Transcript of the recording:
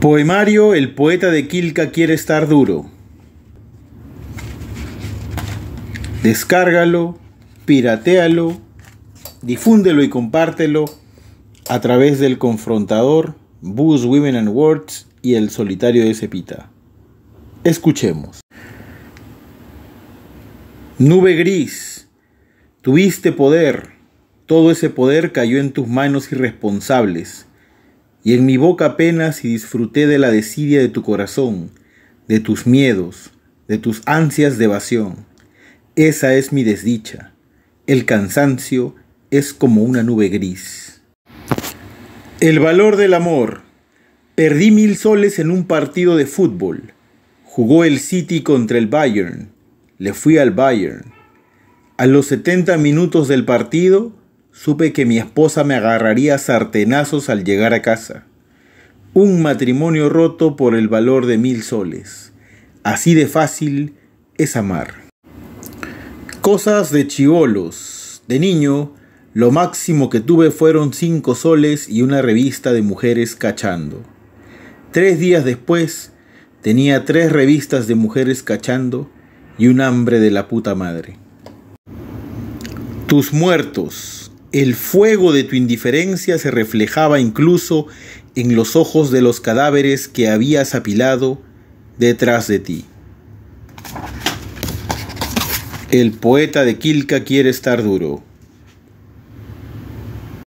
Poemario El poeta de Quilca quiere estar duro. Descárgalo, piratealo, difúndelo y compártelo a través del confrontador, Booze Women and Words y el solitario de Cepita. Escuchemos. Nube gris, tuviste poder, todo ese poder cayó en tus manos irresponsables y en mi boca apenas y disfruté de la desidia de tu corazón, de tus miedos, de tus ansias de evasión. Esa es mi desdicha. El cansancio es como una nube gris. El valor del amor. Perdí mil soles en un partido de fútbol. Jugó el City contra el Bayern. Le fui al Bayern. A los 70 minutos del partido, supe que mi esposa me agarraría sartenazos al llegar a casa. Un matrimonio roto por el valor de mil soles. Así de fácil es amar. Cosas de chivolos. De niño, lo máximo que tuve fueron cinco soles y una revista de mujeres cachando. Tres días después, tenía tres revistas de mujeres cachando y un hambre de la puta madre. Tus muertos. El fuego de tu indiferencia se reflejaba incluso en los ojos de los cadáveres que habías apilado detrás de ti. El poeta de Quilca quiere estar duro.